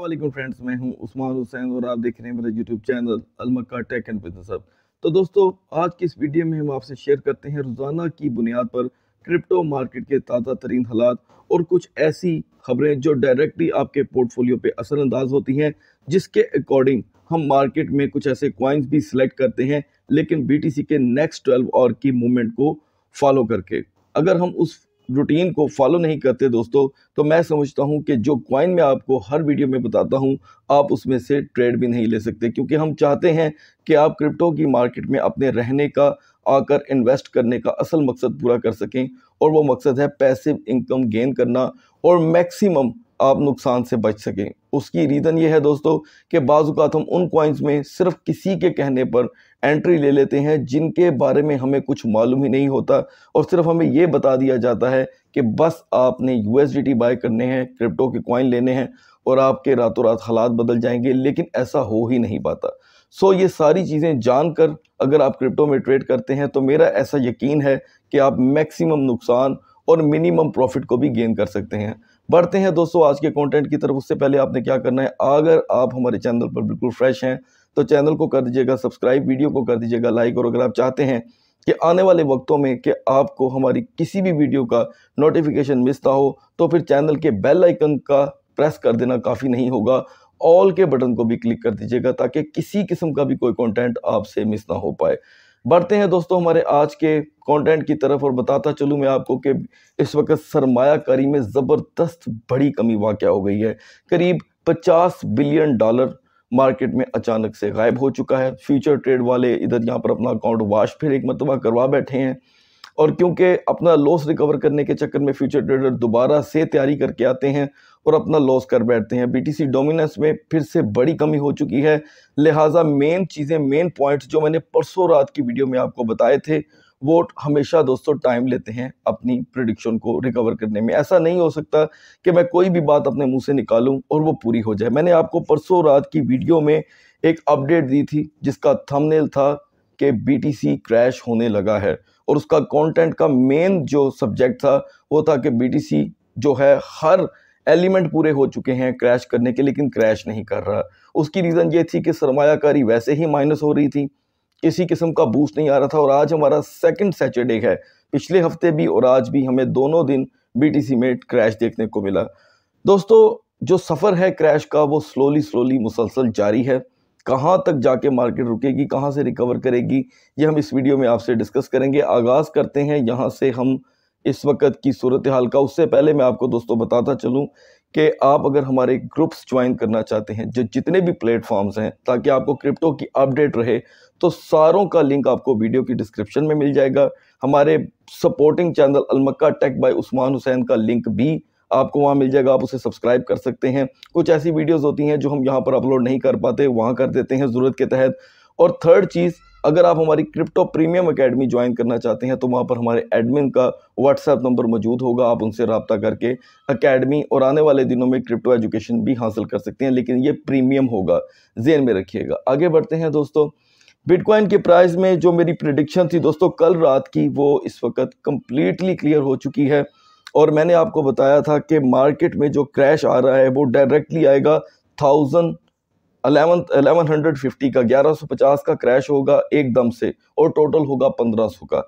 वालेकुम फ्रेंड्स मैं हूं उस्मान हुसैन और आप देख रहे हैं मेरे YouTube channel Almakka tech and business अब तो दोस्तों आज की इस वीडियो में हम आपसे शेयर करते हैं रोज़ाना की बुनियाद पर क्रिप्टो मार्केट के ताज़ा तरीन हालात और कुछ ऐसी खबरें जो डायरेक्टली आपके पोर्टफोलियो पे असरअंदाज होती हैं जिसके अकॉर्डिंग हम मार्केट में कुछ ऐसे क्वाइंस भी सिलेक्ट करते हैं लेकिन बी के नेक्स्ट ट्वेल्व और की मूवमेंट को फॉलो करके अगर हम उस रूटीन को फॉलो नहीं करते दोस्तों तो मैं समझता हूँ कि जो क्वाइन मैं आपको हर वीडियो में बताता हूँ आप उसमें से ट्रेड भी नहीं ले सकते क्योंकि हम चाहते हैं कि आप क्रिप्टो की मार्केट में अपने रहने का आकर इन्वेस्ट करने का असल मकसद पूरा कर सकें और वो मकसद है पैसिव इनकम गेन करना और मैक्सिमम आप नुकसान से बच सकें उसकी रीज़न ये है दोस्तों कि बाज़ात हम उन कॉइन्स में सिर्फ किसी के कहने पर एंट्री ले लेते हैं जिनके बारे में हमें कुछ मालूम ही नहीं होता और सिर्फ हमें ये बता दिया जाता है कि बस आपने यू बाय करने हैं क्रिप्टो के कॉइन लेने हैं और आपके रातों रात हालात बदल जाएंगे लेकिन ऐसा हो ही नहीं पाता सो ये सारी चीज़ें जानकर अगर आप क्रिप्टो में ट्रेड करते हैं तो मेरा ऐसा यकीन है कि आप मैक्सिमम नुकसान और मिनिमम प्रॉफिट को भी गेन कर सकते हैं बढ़ते हैं दोस्तों आज के कंटेंट की तरफ उससे पहले आपने क्या करना है अगर आप हमारे चैनल पर बिल्कुल फ्रेश हैं तो चैनल को कर दीजिएगा सब्सक्राइब वीडियो को कर दीजिएगा लाइक और अगर आप चाहते हैं कि आने वाले वक्तों में कि आपको हमारी किसी भी वीडियो का नोटिफिकेशन मिस ना हो तो फिर चैनल के बेल आइकन का प्रेस कर देना काफ़ी नहीं होगा ऑल के बटन को भी क्लिक कर दीजिएगा ताकि किसी किस्म का भी कोई कॉन्टेंट आपसे मिस ना हो पाए बढ़ते हैं दोस्तों हमारे आज के कंटेंट की तरफ और बताता चलूँ मैं आपको कि इस वक्त सरमाकारी में ज़बरदस्त बड़ी कमी वाक़ हो गई है करीब पचास बिलियन डॉलर मार्केट में अचानक से गायब हो चुका है फ्यूचर ट्रेड वाले इधर यहाँ पर अपना अकाउंट वाश फिर एक मरतबा करवा बैठे हैं और क्योंकि अपना लॉस रिकवर करने के चक्कर में फ्यूचर ट्रेडर दोबारा से तैयारी करके आते हैं और अपना लॉस कर बैठते हैं बीटीसी डोमिनेंस में फिर से बड़ी कमी हो चुकी है लिहाजा मेन चीज़ें मेन पॉइंट्स जो मैंने परसों रात की वीडियो में आपको बताए थे वो हमेशा दोस्तों टाइम लेते हैं अपनी प्रडिक्शन को रिकवर करने में ऐसा नहीं हो सकता कि मैं कोई भी बात अपने मुंह से निकालूं और वो पूरी हो जाए मैंने आपको परसों रात की वीडियो में एक अपडेट दी थी जिसका थंबनेल था कि बीटीसी क्रैश होने लगा है और उसका कंटेंट का मेन जो सब्जेक्ट था वो था कि बीटीसी जो है हर एलिमेंट पूरे हो चुके हैं क्रैश करने के लेकिन क्रैश नहीं कर रहा उसकी रीज़न ये थी कि सरमायाकारी वैसे ही माइनस हो रही थी किसी किस्म का बूस्ट नहीं आ रहा था और आज हमारा सेकेंड सैटरडे है पिछले हफ्ते भी और आज भी हमें दोनों दिन सी में क्रैश देखने को मिला दोस्तों जो सफ़र है क्रैश का वो स्लोली स्लोली मुसलसल जारी है कहाँ तक जाके मार्केट रुकेगी कहाँ से रिकवर करेगी ये हम इस वीडियो में आपसे डिस्कस करेंगे आगाज़ करते हैं यहाँ से हम इस वक्त की सूरत हाल का उससे पहले मैं आपको दोस्तों बताता चलूँ कि आप अगर हमारे ग्रुप्स ज्वाइन करना चाहते हैं जो जितने भी प्लेटफॉर्म्स हैं ताकि आपको क्रिप्टो की अपडेट रहे तो सारों का लिंक आपको वीडियो की डिस्क्रिप्शन में मिल जाएगा हमारे supporting channel Almakka tech by Usman Hussain का लिंक भी आपको वहाँ मिल जाएगा आप उसे सब्सक्राइब कर सकते हैं कुछ ऐसी वीडियोज़ होती हैं जो हम यहाँ पर अपलोड नहीं कर पाते वहाँ कर देते हैं ज़रूरत के तहत और थर्ड चीज़ अगर आप हमारी क्रिप्टो प्रीमियम अकेडमी ज्वाइन करना चाहते हैं तो वहाँ पर हमारे एडमिन का व्हाट्सएप नंबर मौजूद होगा आप उनसे रबता करके अकेडमी और आने वाले दिनों में क्रिप्टो एजुकेशन भी हासिल कर सकते हैं लेकिन ये प्रीमियम होगा जेन में रखिएगा आगे बढ़ते हैं दोस्तों बिटकॉइन के प्राइस में जो मेरी प्रडिक्शन थी दोस्तों कल रात की वो इस वक्त कम्प्लीटली क्लियर हो चुकी है और मैंने आपको बताया था कि मार्केट में जो क्रैश आ रहा है वो डायरेक्टली आएगा thousand eleven eleven hundred fifty का ग्यारह सौ पचास का क्रैश होगा एकदम से और टोटल होगा पंद्रह सौ का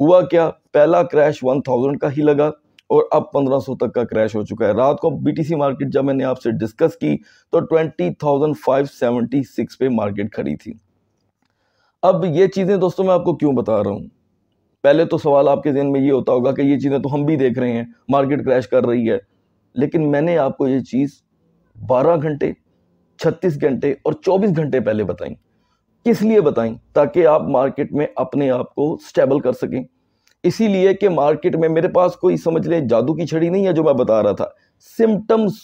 हुआ क्या पहला क्रैश वन थाउजेंड का ही लगा और अब पंद्रह सौ तक का क्रैश हो चुका है रात को बीटीसी मार्केट जब मैंने आपसे डिस्कस की तो सिक्स पे मार्केट खड़ी थी अब ये चीज़ें दोस्तों मैं आपको क्यों बता रहा हूँ पहले तो सवाल आपके जहन में ये होता होगा कि ये चीज़ें तो हम भी देख रहे हैं मार्केट क्रैश कर रही है लेकिन मैंने आपको ये चीज़ 12 घंटे 36 घंटे और 24 घंटे पहले बताई किस लिए बताई ताकि आप मार्केट में अपने आप को स्टेबल कर सकें इसीलिए कि मार्केट में मेरे पास कोई समझ लें जादू की छड़ी नहीं है जो मैं बता रहा था सिम्टम्स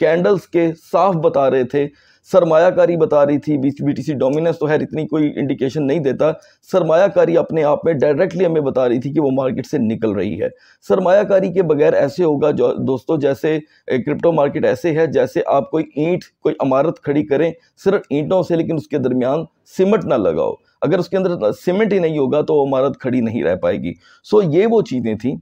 कैंडल्स के साफ बता रहे थे सरमायाकारी बता रही थी बीच बीटीसी डोमिनेंस तो है इतनी कोई इंडिकेशन नहीं देता सरमायाकारी अपने आप में डायरेक्टली हमें बता रही थी कि वो मार्केट से निकल रही है सरमायाकारी के बगैर ऐसे होगा जो दोस्तों जैसे क्रिप्टो मार्केट ऐसे है जैसे आप कोई ईंट कोई इमारत खड़ी करें सिर्फ ईंटों से लेकिन उसके दरमियान सिमट ना लगाओ अगर उसके अंदर सीमेंट ही नहीं होगा तो वो इमारत खड़ी नहीं रह पाएगी सो ये वो चीज़ें थी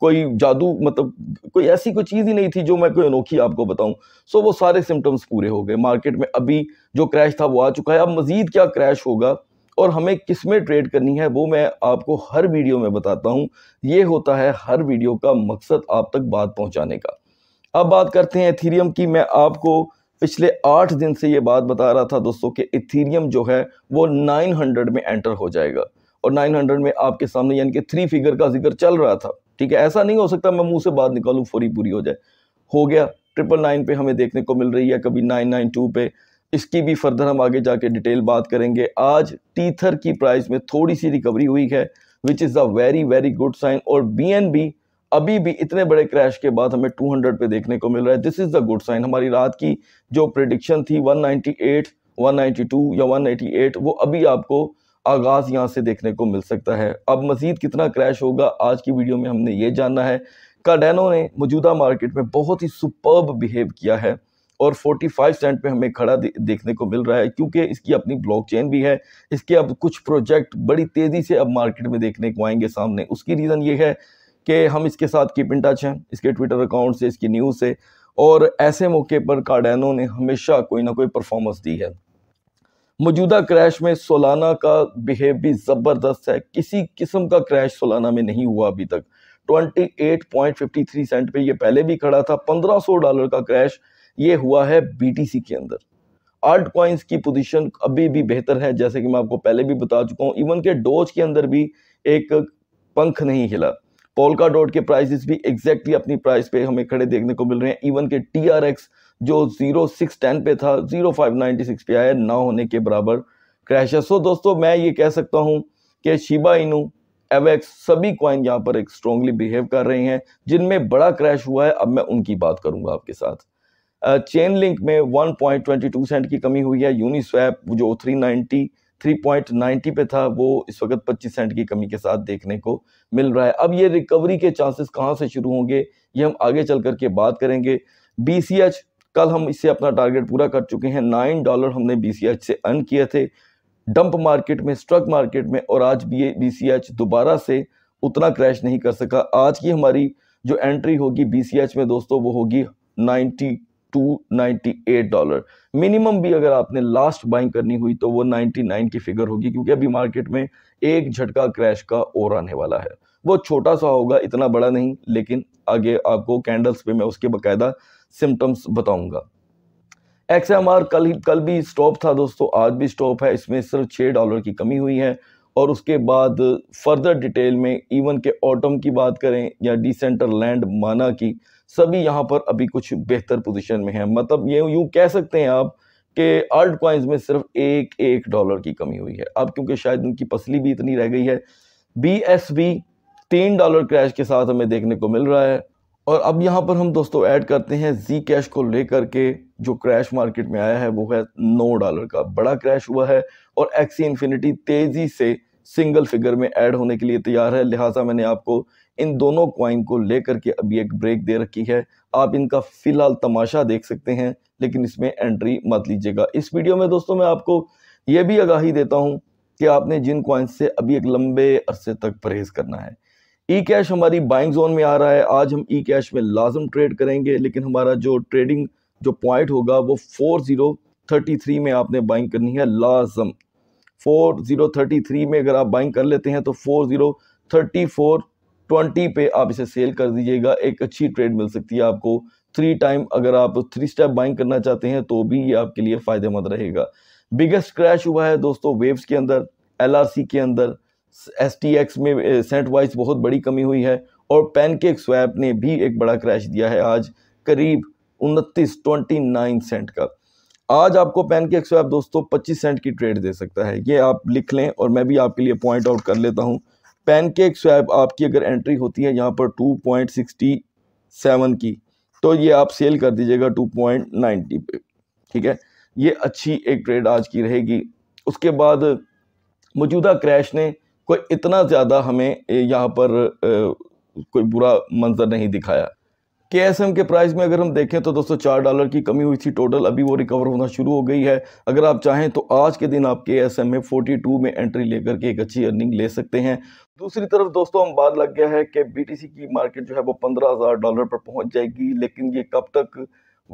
कोई जादू मतलब कोई ऐसी कोई चीज़ ही नहीं थी जो मैं कोई अनोखी आपको बताऊं सो वो सारे सिम्टम्स पूरे हो गए मार्केट में अभी जो क्रैश था वो आ चुका है अब मज़ीद क्या क्रैश होगा और हमें किस में ट्रेड करनी है वो मैं आपको हर वीडियो में बताता हूँ ये होता है हर वीडियो का मकसद आप तक बात पहुँचाने का अब बात करते हैं एथीरियम की मैं आपको पिछले आठ दिन से ये बात बता रहा था दोस्तों कि इथीरियम जो है वो 900 में एंटर हो जाएगा और 900 में आपके सामने यानी कि थ्री फिगर का जिक्र चल रहा था ठीक है ऐसा नहीं हो सकता मैं मुंह से बात निकालू फोरी पूरी हो जाए हो गया ट्रिपल नाइन पे हमें देखने को मिल रही है कभी नाइन नाइन टू पे इसकी भी फर्दर हम आगे जाके डिटेल बात करेंगे आज टीथर की प्राइस में थोड़ी सी रिकवरी हुई है which is a very very good sign और बी अभी भी इतने बड़े क्रैश के बाद हमें 200 पे देखने को मिल रहा है this is the good sign हमारी रात की जो प्रिडिक्शन थी 198, 192 या 188 वो अभी आपको आगाज़ यहाँ से देखने को मिल सकता है अब मज़ीद कितना क्रैश होगा आज की वीडियो में हमने ये जानना है कार्डेनो ने मौजूदा मार्केट में बहुत ही सुपर्ब बिहेव किया है और 45 सेंट पे हमें खड़ा दे, देखने को मिल रहा है क्योंकि इसकी अपनी ब्लॉकचेन भी है इसके अब कुछ प्रोजेक्ट बड़ी तेज़ी से अब मार्केट में देखने को आएंगे सामने उसकी रीज़न ये है कि हम इसके साथ कीप इन टच हैं इसके ट्विटर अकाउंट से इसकी न्यूज़ से और ऐसे मौके पर कार्डेनो ने हमेशा कोई ना कोई परफॉर्मेंस दी है मौजूदा क्रैश में सोलाना का बिहेव भी ज़बरदस्त है किसी किस्म का क्रैश सोलाना में नहीं हुआ अभी तक 28.53 सेंट पे ये पहले भी खड़ा था 1500 डॉलर का क्रैश ये हुआ है बीटीसी के अंदर आर्ट कॉइन्स की पोजीशन अभी भी बेहतर है जैसे कि मैं आपको पहले भी बता चुका हूँ इवन के डोज के अंदर भी एक पंख नहीं हिला पोलका डॉट के प्राइसेस भी एग्जैक्टली अपनी प्राइस पे हमें खड़े देखने को मिल रहे हैं इवन के टी आर एक्स जो जीरो सिक्स टेन पे था जीरो फाइव नाइनटी सिक्स पे आया ना होने के बराबर क्रैश है सो दोस्तों मैं ये कह सकता हूँ कि शिबा इनू एवेक्स सभी क्वाइन यहाँ पर एक स्ट्रॉन्गली बिहेव कर रहे हैं जिनमें बड़ा क्रैश हुआ है अब मैं उनकी बात करूंगा आपके साथ चेन लिंक में 1.22 सेंट की कमी हुई है यूनिस्वैप जो 390 3.90 पे था वो इस वक्त 25 सेंट की कमी के साथ देखने को मिल रहा है अब ये रिकवरी के चांसेस कहाँ से शुरू होंगे ये हम आगे चल करके बात करेंगे बी सी एच कल हम इसे अपना टारगेट पूरा कर चुके हैं नाइन डॉलर हमने बी से अर्न किए थे डंप मार्केट में स्ट्रक मार्केट में और आज बी बी दोबारा से उतना क्रैश नहीं कर सका आज की हमारी जो एंट्री होगी बी में दोस्तों वो होगी ninety two ninety eight dollar minimum भी अगर आपने लास्ट बाइंग करनी हुई तो वो नाइन्टी नाइन की फिगर होगी क्योंकि अभी मार्केट में एक झटका क्रैश का और आने वाला है वो छोटा सा होगा इतना बड़ा नहीं लेकिन आगे आपको कैंडल्स पे मैं उसके बकायदा सिम्टम्स बताऊंगा एक्स एम आर कल कल भी स्टॉप था दोस्तों आज भी स्टॉप है इसमें सिर्फ छः डॉलर की कमी हुई है और उसके बाद फर्दर डिटेल में इवन के ऑटम की बात करें या डिसेंटर लैंड माना की सभी यहाँ पर अभी कुछ बेहतर पोजीशन में है मतलब ये यूँ कह सकते हैं आप कि आल्ट क्वाइंस में सिर्फ एक एक डॉलर की कमी हुई है अब क्योंकि शायद उनकी पसली भी इतनी रह गई है बी एस बी तीन डॉलर क्रैश के साथ हमें देखने को मिल रहा है और अब यहाँ पर हम दोस्तों ऐड करते हैं जी कैश को लेकर के जो क्रैश मार्केट में आया है वो है नौ डॉलर का बड़ा क्रैश हुआ है और एक्सी इन्फिनिटी तेज़ी से सिंगल फिगर में ऐड होने के लिए तैयार है लिहाजा मैंने आपको इन दोनों क्वाइन को लेकर के अभी एक ब्रेक दे रखी है आप इनका फ़िलहाल तमाशा देख सकते हैं लेकिन इसमें एंट्री मत लीजिएगा इस वीडियो में दोस्तों मैं आपको ये भी आगाही देता हूँ कि आपने जिन क्वाइंस से अभी एक लंबे अरसे तक परहेज़ करना है ई कैश हमारी बाइंग जोन में आ रहा है आज हम ई कैश में लाजम ट्रेड करेंगे लेकिन हमारा जो ट्रेडिंग जो पॉइंट होगा वो फोर ज़ीरो थर्टी थ्री में आपने बाइंग करनी है लाजम फोर ज़ीरो थर्टी थ्री में अगर आप बाइंग कर लेते हैं तो four zero thirty four twenty पे आप इसे सेल कर दीजिएगा एक अच्छी ट्रेड मिल सकती है आपको थ्री टाइम अगर आप थ्री स्टेप बाइंग करना चाहते हैं तो भी ये आपके लिए फ़ायदेमंद रहेगा बिगेस्ट क्रैश हुआ है दोस्तों वेव्स के अंदर एल के अंदर एस टी एक्स में सेंट वाइज बहुत बड़ी कमी हुई है और पैनकेक स्वैप ने भी एक बड़ा क्रैश दिया है आज करीब उनतीस ट्वेंटी नाइन सेंट का आज आपको पैनकेक स्वैप दोस्तों पच्चीस सेंट की ट्रेड दे सकता है ये आप लिख लें और मैं भी आपके लिए पॉइंट आउट कर लेता हूँ पैनकेक स्वैप आपकी अगर एंट्री होती है यहाँ पर टू पॉइंट सिक्सटी सेवन की तो ये आप सेल कर दीजिएगा टू पॉइंट नाइन्टी पे ठीक है ये अच्छी एक ट्रेड आज की रहेगी उसके बाद मौजूदा क्रैश ने कोई इतना ज़्यादा हमें यहाँ पर कोई बुरा मंजर नहीं दिखाया के एस एम के प्राइस में अगर हम देखें तो दोस्तों चार डॉलर की कमी हुई थी टोटल अभी वो रिकवर होना शुरू हो गई है अगर आप चाहें तो आज के दिन आप के एस एम में टू में एंट्री लेकर के एक अच्छी अर्निंग ले सकते हैं दूसरी तरफ दोस्तों हम बात लग गया है कि बीटीसी की मार्केट जो है वो पंद्रह हज़ार डॉलर पर पहुंच जाएगी लेकिन ये कब तक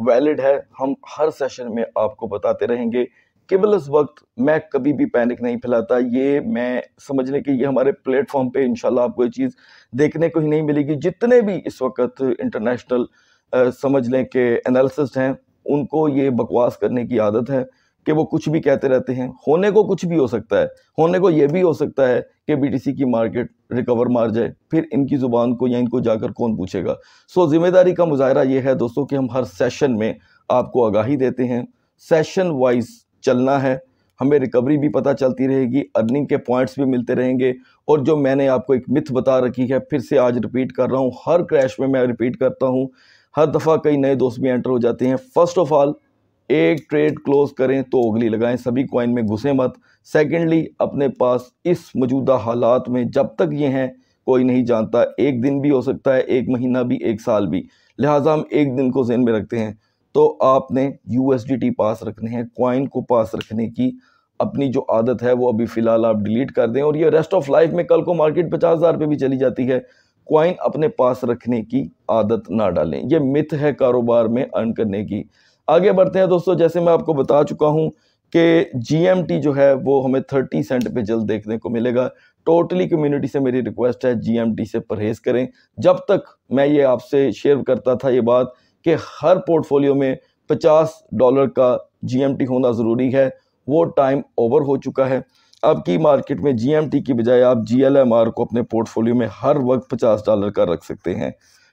वैलिड है हम हर सेशन में आपको बताते रहेंगे केवल इस वक्त मैं कभी भी पैनिक नहीं फैलाता ये मैं समझने के ये हमारे प्लेटफॉर्म पे इंशाल्लाह आपको ये चीज़ देखने को ही नहीं मिलेगी जितने भी इस वक्त इंटरनेशनल समझ लें कि हैं उनको ये बकवास करने की आदत है कि वो कुछ भी कहते रहते हैं होने को कुछ भी हो सकता है होने को ये भी हो सकता है कि बी की मार्केट रिकवर मार जाए फिर इनकी ज़ुबान को या इनको जाकर कौन पूछेगा सो जिम्मेदारी का मुजाहरा ये है दोस्तों कि हम हर सेशन में आपको आगाही देते हैं सेशन वाइज चलना है हमें रिकवरी भी पता चलती रहेगी अर्निंग के पॉइंट्स भी मिलते रहेंगे और जो मैंने आपको एक मिथ बता रखी है फिर से आज रिपीट कर रहा हूँ हर क्रैश में मैं रिपीट करता हूँ हर दफ़ा कई नए दोस्त भी एंटर हो जाते हैं फर्स्ट ऑफ ऑल एक ट्रेड क्लोज करें तो उगली लगाएं सभी कॉइन में घुसें मत सेकेंडली अपने पास इस मौजूदा हालात में जब तक ये हैं कोई नहीं जानता एक दिन भी हो सकता है एक महीना भी एक साल भी लिहाजा हम एक दिन को जेन में रखते हैं तो आपने यू पास रखने हैं क्वाइन को पास रखने की अपनी जो आदत है वो अभी फ़िलहाल आप डिलीट कर दें और ये रेस्ट ऑफ लाइफ में कल को मार्केट पचास हज़ार पर भी चली जाती है क्वाइन अपने पास रखने की आदत ना डालें ये मिथ है कारोबार में अर्न करने की आगे बढ़ते हैं दोस्तों जैसे मैं आपको बता चुका हूँ कि जीएमटी जो है वो हमें थर्टी सेंट पे जल्द देखने को मिलेगा टोटली कम्युनिटी से मेरी रिक्वेस्ट है जीएमटी से परहेज़ करें जब तक मैं ये आपसे शेयर करता था ये बात कि हर पोर्टफोलियो में 50 डॉलर का जीएमटी होना ज़रूरी है वो टाइम ओवर हो चुका है अब की मार्केट में जीएमटी की बजाय आप जीएलएमआर को अपने पोर्टफोलियो में हर वक्त 50 डॉलर का रख सकते हैं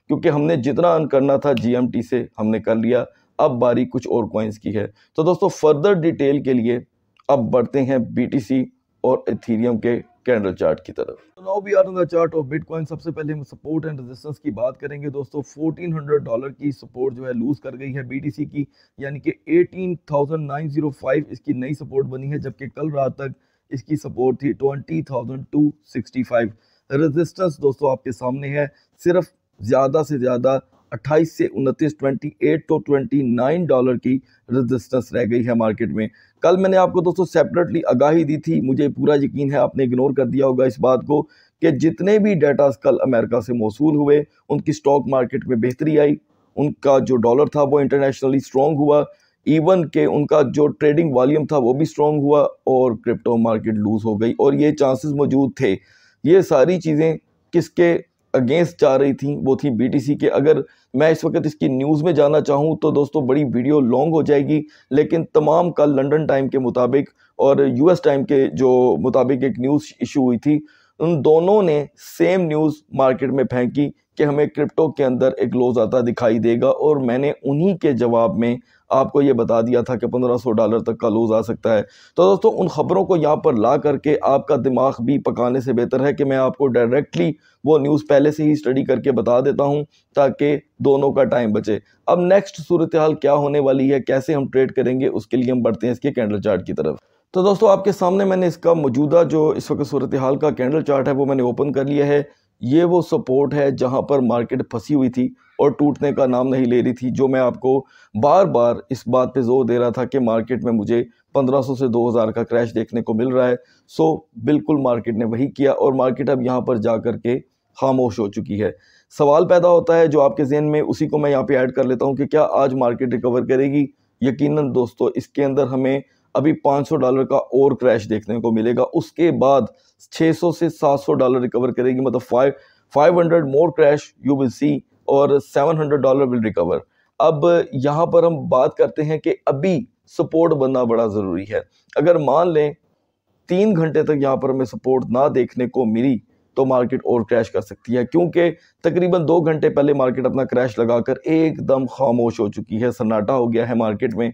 क्योंकि हमने जितना अर्न करना था जीएमटी से हमने कर लिया अब बारी कुछ और कॉइन्स की है तो दोस्तों फर्दर डिटेल के लिए अब बढ़ते हैं बी और इथीरियम के कैंडल चार्ट की तरफ now we are on the chart of bitcoin सबसे पहले हम सपोर्ट एंड रेजिस्टेंस की बात करेंगे दोस्तों 1400 डॉलर की सपोर्ट जो है लूज कर गई है बीटीसी की यानी कि 18905 इसकी नई सपोर्ट बनी है जबकि कल रात तक इसकी सपोर्ट थी 20265 रेजिस्टेंस दोस्तों आपके सामने है सिर्फ ज़्यादा से ज़्यादा 28 से 29 28 टू 29 डॉलर की रेजिस्टेंस रह गई है मार्केट में कल मैंने आपको दोस्तों सेपरेटली आगाही दी थी मुझे पूरा यकीन है आपने इग्नोर कर दिया होगा इस बात को कि जितने भी डाटास कल अमेरिका से मौसू हुए उनकी स्टॉक मार्केट में बेहतरी आई उनका जो डॉलर था वो इंटरनेशनली स्ट्रॉन्ग हुआ इवन के उनका जो ट्रेडिंग वॉल्यूम था वो भी स्ट्रॉन्ग हुआ और क्रिप्टो मार्केट लूज़ हो गई और ये चांसेस मौजूद थे ये सारी चीज़ें किसके अगेंस्ट जा रही थी वो थी बीटीसी के अगर मैं इस वक्त इसकी न्यूज़ में जाना चाहूँ तो दोस्तों बड़ी वीडियो लॉन्ग हो जाएगी लेकिन तमाम का लंदन टाइम के मुताबिक और यूएस टाइम के जो मुताबिक एक न्यूज़ इशू हुई थी उन दोनों ने सेम न्यूज़ मार्केट में फेंकी कि हमें क्रिप्टो के अंदर एक लॉस आता दिखाई देगा और मैंने उन्हीं के जवाब में आपको ये बता दिया था कि 1500 डॉलर तक का लूज़ आ सकता है तो दोस्तों उन ख़बरों को यहाँ पर ला करके आपका दिमाग भी पकाने से बेहतर है कि मैं आपको डायरेक्टली वो न्यूज़ पहले से ही स्टडी करके बता देता हूँ ताकि दोनों का टाइम बचे अब नेक्स्ट सूरत हाल क्या होने वाली है कैसे हम ट्रेड करेंगे उसके लिए हम बढ़ते हैं इसके कैंडल चार्ट की तरफ तो दोस्तों आपके सामने मैंने इसका मौजूदा जो इस वक्त सूरत हाल का कैंडल चार्ट है वो मैंने ओपन कर लिया है ये वो सपोर्ट है जहाँ पर मार्केट फंसी हुई थी और टूटने का नाम नहीं ले रही थी जो मैं आपको बार बार इस बात पे जोर दे रहा था कि मार्केट में मुझे 1500 से 2000 का क्रैश देखने को मिल रहा है सो बिल्कुल मार्केट ने वही किया और मार्केट अब यहाँ पर जा कर के खामोश हो चुकी है सवाल पैदा होता है जो आपके जहन में उसी को मैं यहाँ पर ऐड कर लेता हूँ कि क्या आज मार्केट रिकवर करेगी यकीनन दोस्तों इसके अंदर हमें अभी 500 डॉलर का और क्रैश देखने को मिलेगा उसके बाद 600 से 700 डॉलर रिकवर करेगी मतलब five 500 more crash you will see और 700 डॉलर विल रिकवर अब यहाँ पर हम बात करते हैं कि अभी सपोर्ट बनना बड़ा ज़रूरी है अगर मान लें तीन घंटे तक यहाँ पर हमें सपोर्ट ना देखने को मिली तो मार्केट और क्रैश कर सकती है क्योंकि तकरीबन दो घंटे पहले मार्केट अपना क्रैश लगाकर एकदम खामोश हो चुकी है सन्नाटा हो गया है मार्केट में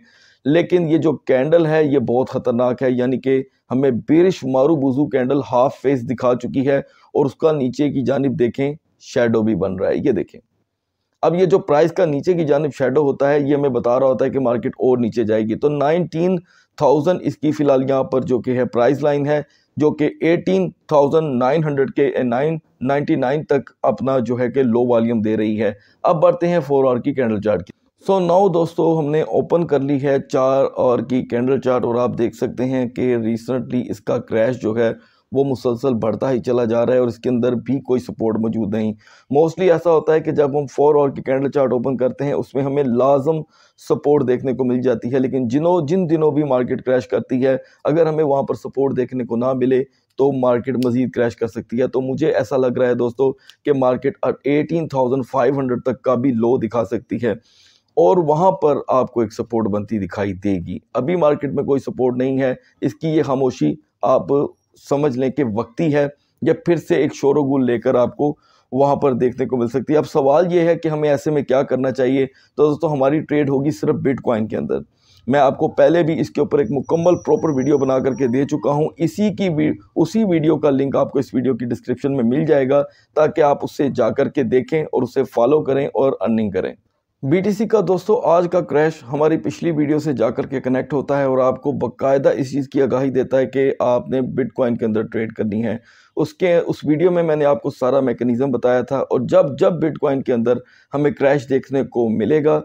लेकिन ये जो कैंडल है ये बहुत ख़तरनाक है यानी कि हमें बेरिश मारू बुजू कैंडल हाफ फेस दिखा चुकी है और उसका नीचे की जानब देखें शेडो भी बन रहा है ये देखें अब ये जो प्राइस का नीचे की जानब शेडो होता है ये हमें बता रहा होता है कि मार्केट और नीचे जाएगी तो नाइनटीन थाउजेंड इसकी फ़िलहाल यहाँ पर जो कि है प्राइस लाइन है जो कि एटीन थाउजेंड नाइन हंड्रेड के नाइन नाइनटी नाइन तक अपना जो है कि लो वॉल्यूम दे रही है अब बढ़ते हैं फोर आवर की कैंडल चार्ट की सो so नाउ दोस्तों हमने ओपन कर ली है चार और की कैंडल चार्ट और आप देख सकते हैं कि रिसेंटली इसका क्रैश जो है वो मुसलसल बढ़ता ही चला जा रहा है और इसके अंदर भी कोई सपोर्ट मौजूद नहीं मोस्टली ऐसा होता है कि जब हम फोर और की कैंडल चार्ट ओपन करते हैं उसमें हमें लाजम सपोर्ट देखने को मिल जाती है लेकिन जिनों जिन दिनों भी मार्केट क्रैश करती है अगर हमें वहाँ पर सपोर्ट देखने को ना मिले तो मार्केट मजीद क्रैश कर सकती है तो मुझे ऐसा लग रहा है दोस्तों कि market eighteen thousand five hundred तक का भी लो दिखा सकती है और वहाँ पर आपको एक सपोर्ट बनती दिखाई देगी अभी मार्केट में कोई सपोर्ट नहीं है इसकी ये खामोशी आप समझ लें कि वक्ती है या फिर से एक शोर गुल लेकर आपको वहाँ पर देखने को मिल सकती है अब सवाल ये है कि हमें ऐसे में क्या करना चाहिए तो दोस्तों हमारी ट्रेड होगी सिर्फ बिटकॉइन के अंदर मैं आपको पहले भी इसके ऊपर एक मुकम्मल प्रॉपर वीडियो बना करके दे चुका हूँ इसी की वी, उसी वीडियो का लिंक आपको इस वीडियो की डिस्क्रिप्शन में मिल जाएगा ताकि आप उससे जा कर के देखें और उसे फॉलो करें और अर्निंग करें बीटीसी का दोस्तों आज का क्रैश हमारी पिछली वीडियो से जाकर के कनेक्ट होता है और आपको बकायदा इस चीज़ की आगाही देता है कि आपने बिटकॉइन के अंदर ट्रेड करनी है उसके उस वीडियो में मैंने आपको सारा मैकेनिज़्म बताया था और जब जब बिटकॉइन के अंदर हमें क्रैश देखने को मिलेगा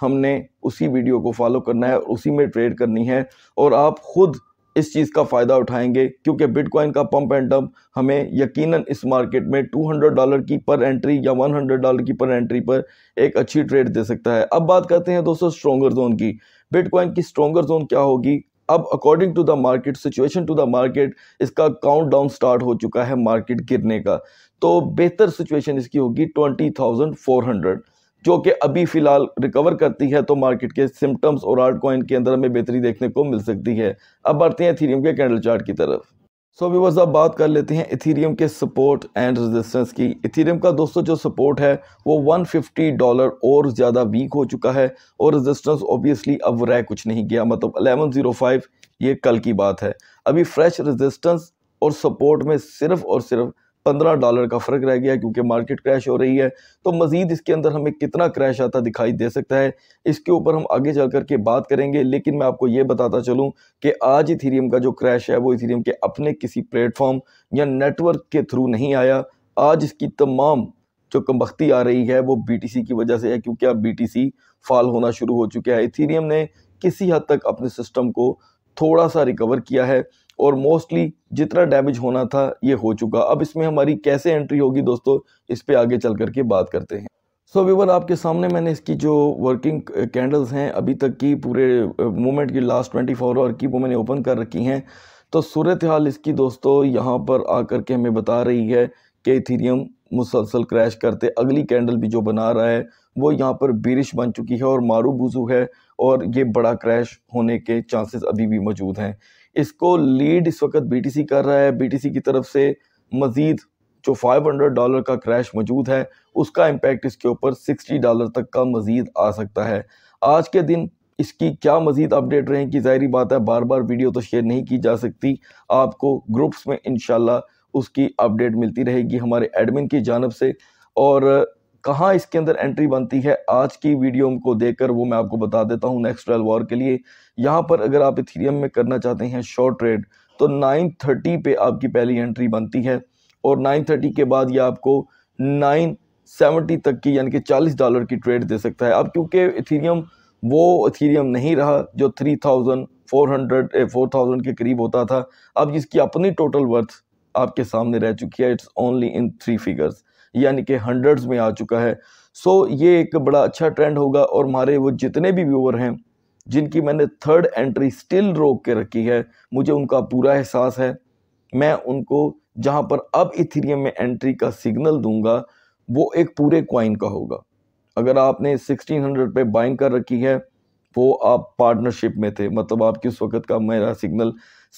हमने उसी वीडियो को फॉलो करना है और उसी में ट्रेड करनी है और आप ख़ुद इस चीज़ का फ़ायदा उठाएंगे क्योंकि बिटकॉइन का पंप एंड डंप हमें यकीनन इस मार्केट में 200 डॉलर की पर एंट्री या 100 डॉलर की पर एंट्री पर एक अच्छी ट्रेड दे सकता है अब बात करते हैं दोस्तों स्ट्रोंगर जोन की बिटकॉइन की स्ट्रोंगर जोन क्या होगी अब according to the market situation to the market इसका काउंट डाउन स्टार्ट हो चुका है मार्केट गिरने का तो बेहतर सिचुएशन इसकी होगी ट्वेंटी थाउजेंड फोर हंड्रेड जो कि अभी फ़िलहाल रिकवर करती है तो मार्केट के सिम्टम्स और आर्ट कॉइन के अंदर हमें बेहतरी देखने को मिल सकती है अब बढ़ते हैं थीरियम के कैंडल चार्ट की तरफ सो भी अब बात कर लेते हैं इथीरियम के सपोर्ट एंड रेजिस्टेंस की इथीरियम का दोस्तों जो सपोर्ट है वो 150 डॉलर और ज़्यादा वीक हो चुका है और रेजिस्टेंस ऑब्वियसली अब रह कुछ नहीं गया मतलब 1105 ये कल की बात है अभी फ्रेश रेजिस्टेंस और सपोर्ट में सिर्फ और सिर्फ पंद्रह डॉलर का फ़र्क रह गया क्योंकि मार्केट क्रैश हो रही है तो मज़ीद इसके अंदर हमें कितना क्रैश आता दिखाई दे सकता है इसके ऊपर हम आगे चल करके बात करेंगे लेकिन मैं आपको ये बताता चलूँ कि आज इथीरियम का जो क्रैश है वो इथीरियम के अपने किसी प्लेटफॉर्म या नेटवर्क के थ्रू नहीं आया आज इसकी तमाम जो कमबख्ती आ रही है वो बी की वजह से है क्योंकि अब बी फॉल होना शुरू हो चुका है इथीरियम ने किसी हद तक अपने सिस्टम को थोड़ा सा रिकवर किया है और मोस्टली जितना डैमेज होना था ये हो चुका अब इसमें हमारी कैसे एंट्री होगी दोस्तों इस पर आगे चल करके बात करते हैं सो so, व्यूवर आपके सामने मैंने इसकी जो वर्किंग कैंडल्स हैं अभी तक की पूरे मूवमेंट की लास्ट ट्वेंटी फोर आवर की वो मैंने ओपन कर रखी हैं तो सूरत हाल इसकी दोस्तों यहाँ पर आकर के हमें बता रही है कि इथीरियम मुसलसल क्रैश करते अगली कैंडल भी जो बना रहा है वो यहाँ पर बिरिश बन चुकी है और मारू बुजू है और ये बड़ा क्रैश होने के चांसेस अभी भी मौजूद हैं इसको लीड इस वक्त बीटीसी कर रहा है बीटीसी की तरफ से मज़ीद जो 500 डॉलर का क्रैश मौजूद है उसका इम्पेक्ट इसके ऊपर 60 डॉलर तक का मज़ीद आ सकता है आज के दिन इसकी क्या मज़ीद अपडेट रहेगी जाहरी बात है बार बार वीडियो तो शेयर नहीं की जा सकती आपको ग्रुप्स में इन उसकी अपडेट मिलती रहेगी हमारे एडमिन की जानब से और कहाँ इसके अंदर एंट्री बनती है आज की वीडियो को देखकर वो मैं आपको बता देता हूँ नेक्स्ट ट्वेल्व वॉर के लिए यहाँ पर अगर आप इथीरियम में करना चाहते हैं शॉर्ट ट्रेड तो 930 पे आपकी पहली एंट्री बनती है और 930 के बाद ये आपको 970 तक की यानी कि 40 डॉलर की ट्रेड दे सकता है अब क्योंकि इथीरियम वो इथीरियम नहीं रहा जो हंड्रेड फोर थाउजेंड के करीब होता था अब इसकी अपनी टोटल वर्थ आपके सामने रह चुकी है it's only in three figures यानी कि हंड्रेड्स में आ चुका है सो so, ये एक बड़ा अच्छा ट्रेंड होगा और हमारे वो जितने भी व्यूअर हैं जिनकी मैंने थर्ड एंट्री स्टिल रोक के रखी है मुझे उनका पूरा एहसास है मैं उनको जहाँ पर अब इथेरियम में एंट्री का सिग्नल दूंगा वो एक पूरे क्वाइन का होगा अगर आपने 1600 पे बाइंग कर रखी है वो आप पार्टनरशिप में थे मतलब आपके उस वक्त का मेरा सिग्नल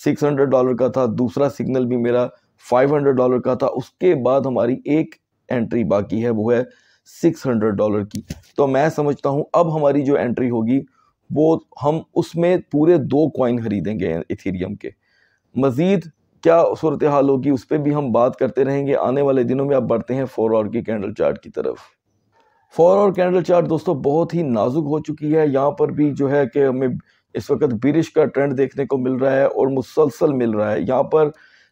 600 डॉलर का था दूसरा सिग्नल भी मेरा 500 डॉलर का था उसके बाद हमारी एक एंट्री बाकी है वो है 600 डॉलर की तो मैं समझता हूँ अब हमारी जो एंट्री होगी वो हम उसमें पूरे दो कॉइन खरीदेंगे इथेरियम के मज़ीद क्या सूरत हाल होगी उस पर भी हम बात करते रहेंगे आने वाले दिनों में आप बढ़ते हैं फोर आवर की कैंडल चार्ट की तरफ फोर आवर कैंडल चार्ट दोस्तों बहुत ही नाजुक हो चुकी है यहाँ पर भी जो है कि हमें इस वक्त बिरिश का ट्रेंड देखने को मिल रहा है और मुसलसल मिल रहा है यहाँ पर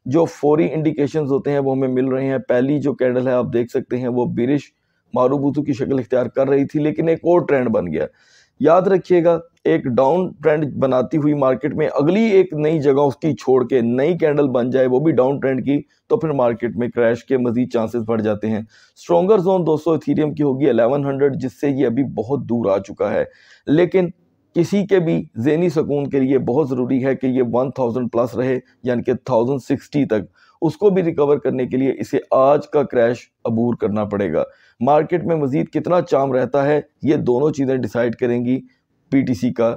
जो फोरी इंडिकेशंस होते हैं वो हमें मिल रहे हैं पहली जो कैंडल है आप देख सकते हैं वो बिरिश मारूबूतू की शक्ल इख्तियार कर रही थी लेकिन एक और ट्रेंड बन गया याद रखिएगा एक डाउन ट्रेंड बनाती हुई मार्केट में अगली एक नई जगह उसकी छोड़ के नई कैंडल बन जाए वो भी डाउन ट्रेंड की तो फिर मार्केट में क्रैश के मजीद चांसेस बढ़ जाते हैं स्ट्रॉगर जोन दोस्तों सौ की होगी 1100 जिससे ये अभी बहुत दूर आ चुका है लेकिन किसी के भी जहनी सुकून के लिए बहुत ज़रूरी है कि ये वन थाउजेंड प्लस रहे यानी कि थाउजेंड सिक्सटी तक उसको भी रिकवर करने के लिए इसे आज का क्रैश अबूर करना पड़ेगा मार्केट में मज़ीद कितना चाम रहता है ये दोनों चीज़ें डिसाइड करेंगी पीटीसी का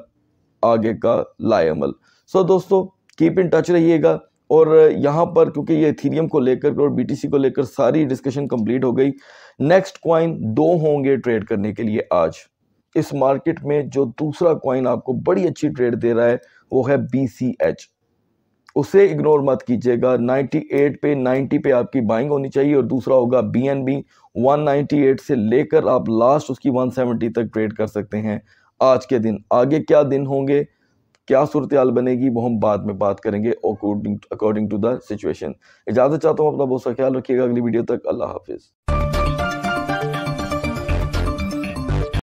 आगे का लाएमल सो दोस्तों कीप इन टच रहिएगा और यहाँ पर क्योंकि ये इथीरियम को लेकर और सी को लेकर सारी डिस्कशन कंप्लीट हो गई नेक्स्ट क्वाइन दो होंगे ट्रेड करने के लिए आज इस मार्केट में जो दूसरा कॉइन आपको बड़ी अच्छी ट्रेड दे रहा है वो है बी उसे इग्नोर मत कीजिएगा 98 पे 90 पे आपकी बाइंग होनी चाहिए और दूसरा होगा बी 198 बी से लेकर आप लास्ट उसकी 170 तक ट्रेड कर सकते हैं आज के दिन आगे क्या दिन होंगे क्या सूरत हाल बनेगी वो हम बाद में बात करेंगे according according to the situation इजाज़त चाहता हूँ अपना बहुत सा ख्याल रखिएगा अगली वीडियो तक अल्लाह हाफिज़